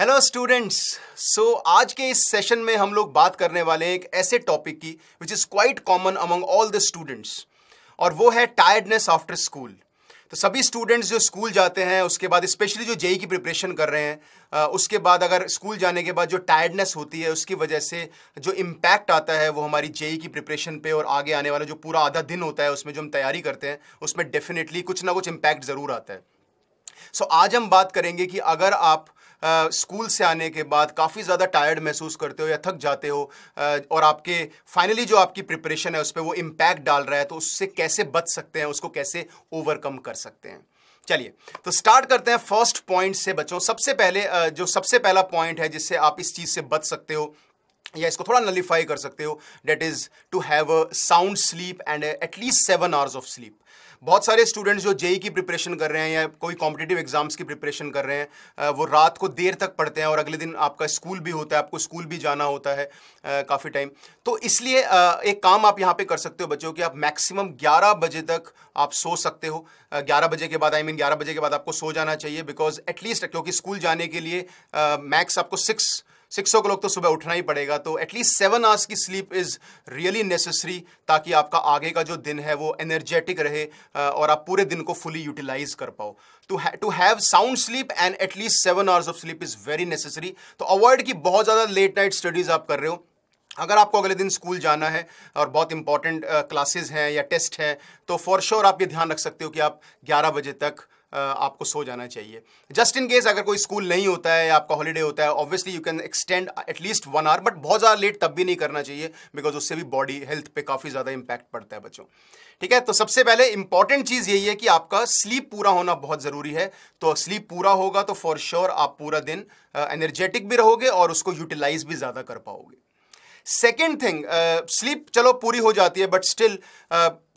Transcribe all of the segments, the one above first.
hello students so आज के इस सेशन में हम लोग बात करने वाले हैं एक ऐसे टॉपिक की which is quite common among all the students और वो है टायर्डनेस आफ्टर स्कूल तो सभी स्टूडेंट्स जो स्कूल जाते हैं उसके बाद स्पेशली जो जेई e e की प्रिपरेशन कर रहे हैं उसके बाद अगर स्कूल जाने के बाद जो टायर्डनेस होती है उसकी वजह से जो इम्पैक्ट आता है वो हमारी जेई e की प्रिपरेशन पे और आगे आने वाला जो पूरा आधा दिन होता है उसमें जो हम तैयारी करते हैं उसमें डेफिनेटली कुछ ना कुछ इम्पैक्ट ज़रूर आता है सो so, आज हम बात करेंगे कि अगर आप स्कूल से आने के बाद काफ़ी ज़्यादा टायर्ड महसूस करते हो या थक जाते हो और आपके फाइनली जो आपकी प्रिपरेशन है उस पर वो इम्पैक्ट डाल रहा है तो उससे कैसे बच सकते हैं उसको कैसे ओवरकम कर सकते हैं चलिए तो स्टार्ट करते हैं फर्स्ट पॉइंट से बच्चों सबसे पहले जो सबसे पहला पॉइंट है जिससे आप इस चीज़ से बच सकते हो या इसको थोड़ा नलीफाई कर सकते हो that is to have a sound sleep and at least seven hours of sleep बहुत सारे स्टूडेंट्स जो जेई e e की प्रिपरेशन कर रहे हैं या कोई कॉम्पिटेटिव एग्जाम्स की प्रिपरेशन कर रहे हैं वो रात को देर तक पढ़ते हैं और अगले दिन आपका स्कूल भी होता है आपको स्कूल भी जाना होता है काफ़ी टाइम तो इसलिए एक काम आप यहाँ पे कर सकते हो बच्चों कि आप मैक्सिमम 11 बजे तक आप सो सकते हो 11 बजे के बाद आई मीन ग्यारह बजे के बाद आपको सो जाना चाहिए बिकॉज एटलीस्ट क्योंकि स्कूल जाने के लिए मैक्स आपको सिक्स सिक्स ओ क्लॉक तो सुबह उठना ही पड़ेगा तो एटलीस्ट सेवन आवर्स की स्लीप इज़ रियली नेसेसरी ताकि आपका आगे का जो दिन है वो एनर्जेटिक रहे और आप पूरे दिन को फुली यूटिलाइज कर पाओ to to have sound sleep and at least seven hours of sleep is very necessary तो अवॉइड की बहुत ज़्यादा लेट नाइट स्टडीज़ आप कर रहे हो अगर आपको अगले दिन स्कूल जाना है और बहुत इंपॉर्टेंट क्लासेस हैं या टेस्ट हैं तो फॉर श्योर sure आप ये ध्यान रख सकते हो कि आप 11 बजे तक आपको सो जाना चाहिए जस्ट इन केस अगर कोई स्कूल नहीं होता है या आपका हॉलीडे होता है obviously you can extend at least one hour but बहुत ज़्यादा लेट तब भी नहीं करना चाहिए बिकॉज उससे भी बॉडी हेल्थ पे काफ़ी ज़्यादा इंपैक्ट पड़ता है बच्चों ठीक है तो सबसे पहले इंपॉर्टेंट चीज़ यही है कि आपका स्लीप पूरा होना बहुत ज़रूरी है तो स्लीप पूरा होगा तो फॉर श्योर sure आप पूरा दिन एनर्जेटिक भी रहोगे और उसको यूटिलाइज भी ज़्यादा कर पाओगे सेकेंड थिंग स्लीप चलो पूरी हो जाती है बट स्टिल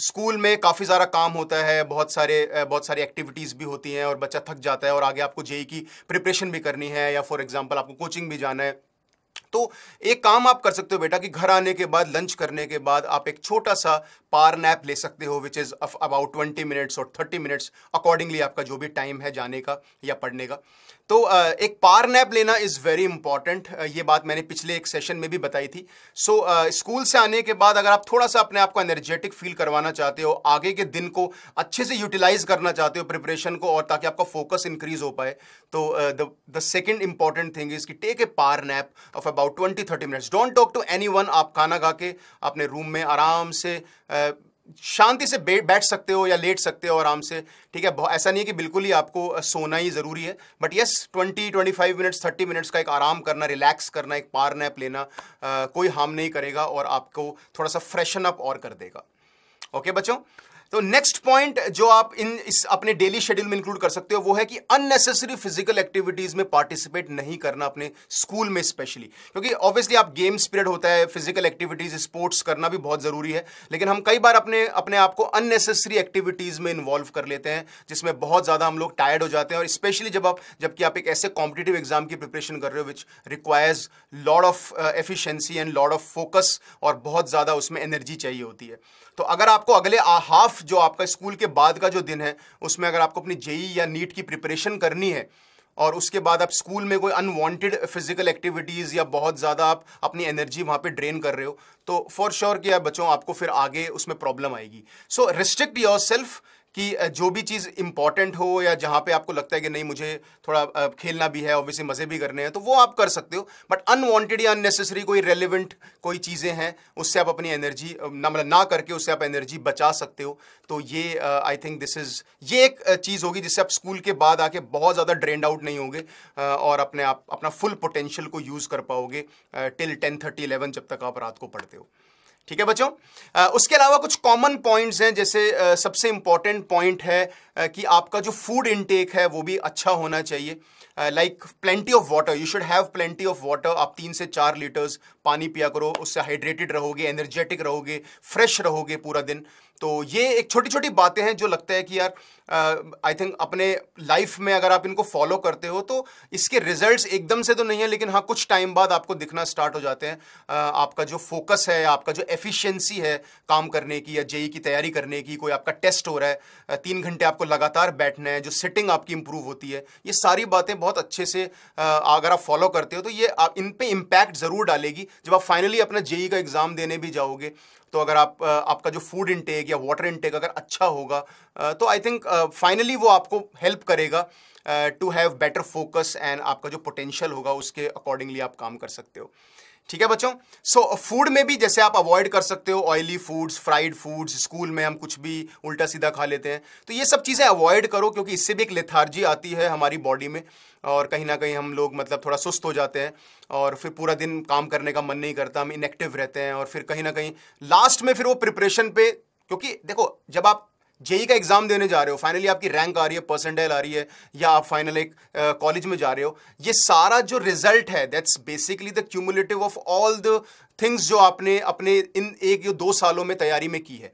स्कूल में काफ़ी सारा काम होता है बहुत सारे uh, बहुत सारी एक्टिविटीज़ भी होती हैं और बच्चा थक जाता है और आगे आपको जेई की प्रिपरेशन भी करनी है या फॉर एग्जाम्पल आपको कोचिंग भी जाना है तो एक काम आप कर सकते हो बेटा कि घर आने के बाद लंच करने के बाद आप एक छोटा सा पार नैप ले सकते हो which is about twenty minutes और थर्टी मिनट्स अकॉर्डिंगली आपका जो भी टाइम है जाने का या पढ़ने का तो एक पार नैप लेना इज़ वेरी इंपॉर्टेंट ये बात मैंने पिछले एक सेशन में भी बताई थी सो so, स्कूल से आने के बाद अगर आप थोड़ा सा अपने आप को एनर्जेटिक फील करवाना चाहते हो आगे के दिन को अच्छे से यूटिलाइज करना चाहते हो प्रिपरेशन को और ताकि आपका फोकस इंक्रीज हो पाए तो the second important thing is कि take a power nap of about about twenty thirty minutes don't talk to anyone आप खाना खा के अपने रूम में आराम से शांति से बैठ बैठ सकते हो या लेट सकते हो आराम से ठीक है ऐसा नहीं है कि बिल्कुल ही आपको सोना ही ज़रूरी है but yes twenty twenty five minutes thirty minutes का एक आराम करना रिलैक्स करना एक पार नैप लेना आ, कोई हार्म नहीं करेगा और आपको थोड़ा सा फ्रेशन अप और कर देगा ओके बच्चों तो नेक्स्ट पॉइंट जो आप इन इस अपने डेली शेड्यूल में इंक्लूड कर सकते हो वो है कि अननेसेसरी फिजिकल एक्टिविटीज में पार्टिसिपेट नहीं करना अपने स्कूल में स्पेशली क्योंकि ऑब्वियसली आप गेम्स पीरियड होता है फिजिकल एक्टिविटीज स्पोर्ट्स करना भी बहुत जरूरी है लेकिन हम कई बार अपने अपने आप को अननेसेसरी एक्टिविटीज में इन्वॉल्व कर लेते हैं जिसमें बहुत ज्यादा हम लोग टायर्ड हो जाते हैं और स्पेशली जब आप जबकि आप एक ऐसे कॉम्पिटेटिव एग्जाम की प्रिपरेशन कर रहे हो which requires lot of efficiency and lot of focus और बहुत ज्यादा उसमें एनर्जी चाहिए होती है तो अगर आपको अगले हाफ जो आपका स्कूल के बाद का जो दिन है उसमें अगर आपको अपनी जेई या नीट की प्रिपरेशन करनी है और उसके बाद आप स्कूल में कोई अनवांटेड फिजिकल एक्टिविटीज़ या बहुत ज़्यादा आप अपनी एनर्जी वहाँ पे ड्रेन कर रहे हो तो फॉर श्योर sure कि यार बच्चों आपको फिर आगे उसमें प्रॉब्लम आएगी सो रिस्ट्रिक्ट योर सेल्फ कि जो भी चीज़ इंपॉर्टेंट हो या जहाँ पे आपको लगता है कि नहीं मुझे थोड़ा खेलना भी है ऑब्वियसली मज़े भी करने हैं तो वो आप कर सकते हो बट अनवांटेड या अननेसेसरी कोई रेलिवेंट कोई चीज़ें हैं उससे आप अपनी एनर्जी ना मतलब ना करके उससे आप एनर्जी बचा सकते हो तो ये आई थिंक दिस इज़ ये एक चीज़ होगी जिससे आप स्कूल के बाद आके बहुत ज़्यादा ड्रेंड आउट नहीं होंगे और अपने आप अपना फुल पोटेंशियल को यूज़ कर पाओगे टिल टेन थर्टी इलेवन जब तक आप रात को पढ़ते हो ठीक है बच्चों उसके अलावा कुछ कॉमन पॉइंट्स हैं जैसे सबसे इंपॉर्टेंट पॉइंट है कि आपका जो फूड इनटेक है वो भी अच्छा होना चाहिए like plenty of water you should have plenty of water आप तीन से चार लीटर्स पानी पिया करो उससे हाइड्रेटेड रहोगे एनर्जेटिक रहोगे फ्रेश रहोगे पूरा दिन तो ये एक छोटी छोटी बातें हैं जो लगता है कि यार आई uh, थिंक अपने लाइफ में अगर आप इनको फॉलो करते हो तो इसके रिजल्ट्स एकदम से तो नहीं है लेकिन हाँ कुछ टाइम बाद आपको दिखना स्टार्ट हो जाते हैं uh, आपका जो फोकस है आपका जो एफिशिएंसी है काम करने की या जेई e की तैयारी करने की कोई आपका टेस्ट हो रहा है uh, तीन घंटे आपको लगातार बैठना है जो सिटिंग आपकी इंप्रूव होती है ये सारी बातें बहुत अच्छे से अगर आप फॉलो करते हो तो ये आप इन पर इम्पैक्ट ज़रूर डालेगी जब आप फाइनली अपना जेई e e का एग्ज़ाम देने भी जाओगे तो अगर आप आपका जो फूड इनटेक या वाटर इनटेक अगर अच्छा होगा तो आई थिंक फाइनली वो आपको हेल्प करेगा to have better focus and आपका जो पोटेंशियल होगा उसके अकॉर्डिंगली आप काम कर सकते हो ठीक है बच्चों सो so, फूड में भी जैसे आप अवॉइड कर सकते हो oily foods fried foods school में हम कुछ भी उल्टा सीधा खा लेते हैं तो ये सब चीज़ें अवॉइड करो क्योंकि इससे भी एक लेथार्जी आती है हमारी बॉडी में और कहीं ना कहीं हम लोग मतलब थोड़ा सुस्त हो जाते हैं और फिर पूरा दिन काम करने का मन नहीं करता हम इनएक्टिव रहते हैं और फिर कहीं ना कहीं लास्ट में फिर वो प्रिपरेशन पे क्योंकि देखो जब आप जेई का एग्जाम देने जा रहे हो फाइनली आपकी रैंक आ रही है परसेंटाइल आ रही है या आप फाइनल एक कॉलेज में जा रहे हो ये सारा जो रिजल्ट है that's basically the cumulative of all the things जो आपने अपने इन एक या दो सालों में तैयारी में की है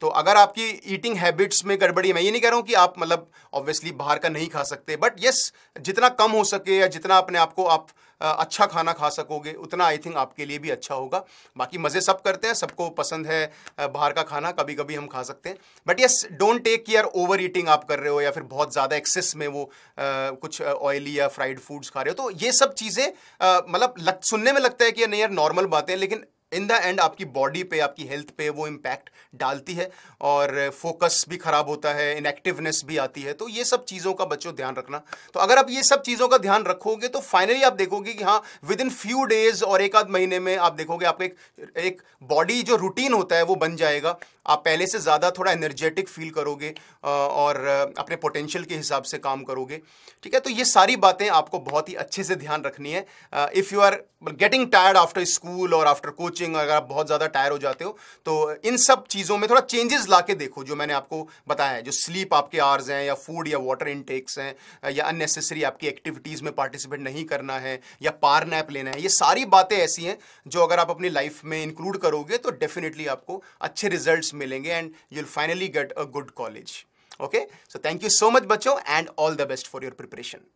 तो अगर आपकी ईटिंग हैबिट्स में गड़बड़ी है मैं ये नहीं कह रहा हूँ कि आप मतलब ऑब्वियसली बाहर का नहीं खा सकते बट येस जितना कम हो सके या जितना अपने आप को आप अच्छा खाना खा सकोगे उतना आई थिंक आपके लिए भी अच्छा होगा बाकी मज़े सब करते हैं सबको पसंद है बाहर का खाना कभी कभी हम खा सकते हैं but yes don't take care over eating आप कर रहे हो या फिर बहुत ज़्यादा एक्सेस में वो आ, कुछ ऑयली या फ्राइड फूड्स खा रहे हो तो ये सब चीज़ें मतलब सुनने में लगता है कि नहीं यार नॉर्मल बातें लेकिन इन द एंड आपकी बॉडी पे आपकी हेल्थ पे वो इम्पैक्ट डालती है और फोकस भी खराब होता है इनएक्टिवनेस भी आती है तो ये सब चीज़ों का बच्चों ध्यान रखना तो अगर आप ये सब चीज़ों का ध्यान रखोगे तो फाइनली आप देखोगे कि हाँ विद इन फ्यू डेज और एक आध महीने में आप देखोगे आपका एक एक बॉडी जो रूटीन होता है वो बन जाएगा आप पहले से ज़्यादा थोड़ा एनर्जेटिक फील करोगे और अपने पोटेंशियल के हिसाब से काम करोगे ठीक है तो ये सारी बातें आपको बहुत ही अच्छे से ध्यान रखनी है if you are getting tired after school और आफ्टर कोचिंग कोचिंग अगर आप बहुत ज़्यादा टायर हो जाते हो तो इन सब चीज़ों में थोड़ा चेंजेस ला के देखो जो मैंने आपको बताया है जो स्लीप आपके आर्स हैं या फूड या वाटर इनटेक्स हैं या अननेसेसरी आपकी एक्टिविटीज़ में पार्टिसिपेट नहीं करना है या पार नैप लेना है ये सारी बातें ऐसी हैं जो अगर आप अपनी लाइफ में इंक्लूड करोगे तो डेफिनेटली आपको अच्छे रिजल्ट मिलेंगे and you'll finally get a good college okay so thank you so much बच्चों and all the best for your preparation